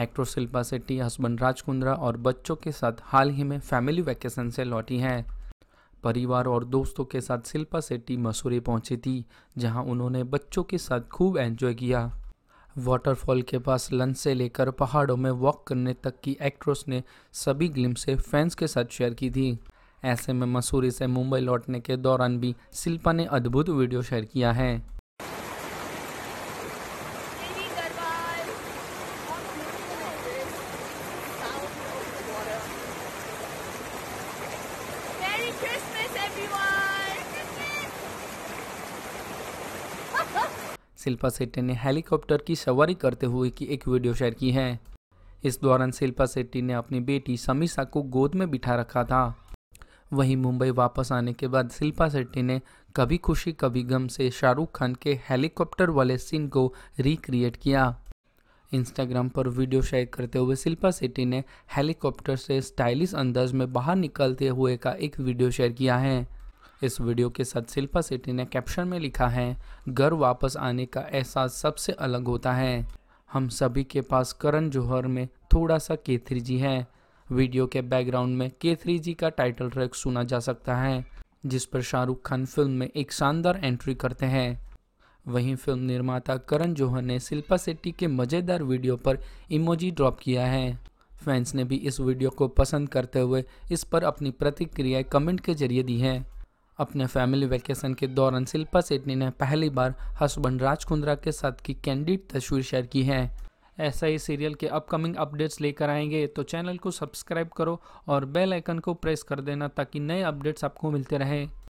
Actor Shilpa Shetty husband Raj Kundra और बच्चों के साथ हाल ही में फैमिली वैकेशन से लौटी हैं परिवार और दोस्तों के साथ शिल्पा शेट्टी मसूरी पहुंची थी जहां उन्होंने बच्चों के साथ खूब एंजॉय किया वाटरफॉल के पास लंच से लेकर पहाड़ों में वॉक करने तक की एक्ट्रेस ने सभी ग्लिम्सें फैंस के साथ शेयर की थी ऐसे में मसूरी से मुंबई लौटने के दौरान भी शिल्पा ने अद्भुत वीडियो शेयर किया है Christmas, everyone! शिल्पा शेट्टी ने हेलीकॉप्टर की सवारी करते हुए की एक वीडियो शेयर की है इस दौरान शिल्पा शेट्टी ने अपनी बेटी समीसा को गोद में बिठा रखा था वहीं मुंबई वापस आने के बाद शिल्पा शेट्टी ने कभी खुशी कभी गम से शाहरुख खान के हेलीकॉप्टर वाले सीन को रिक्रिएट किया इंस्टाग्राम पर वीडियो शेयर करते हुए शिल्पा शेट्टी ने हेलीकॉप्टर से स्टाइलिश अंदाज में बाहर निकलते हुए का एक वीडियो शेयर किया है इस वीडियो के साथ शिल्पा शेट्टी ने कैप्शन में लिखा है घर वापस आने का एहसास सबसे अलग होता है हम सभी के पास करण जौहर में थोड़ा सा केथरी जी है वीडियो के बैकग्राउंड में केथरी जी का टाइटल ट्रैक सुना जा सकता है जिस पर शाहरुख खान फिल्म में एक शानदार एंट्री करते हैं वहीं फिल्म निर्माता करण जौहर ने शिल्पा शेट्टी के मज़ेदार वीडियो पर इमोजी ड्रॉप किया है फैंस ने भी इस वीडियो को पसंद करते हुए इस पर अपनी प्रतिक्रिया कमेंट के जरिए दी हैं अपने फैमिली वैकेशन के दौरान शिल्पा शेट्टी ने पहली बार हस्बैंड राज कुंद्रा के साथ की कैंडिड तस्वीर शेयर की है ऐसा ही सीरियल के अपकमिंग अपडेट्स लेकर आएंगे तो चैनल को सब्सक्राइब करो और बेल आइकन को प्रेस कर देना ताकि नए अपडेट्स आपको मिलते रहें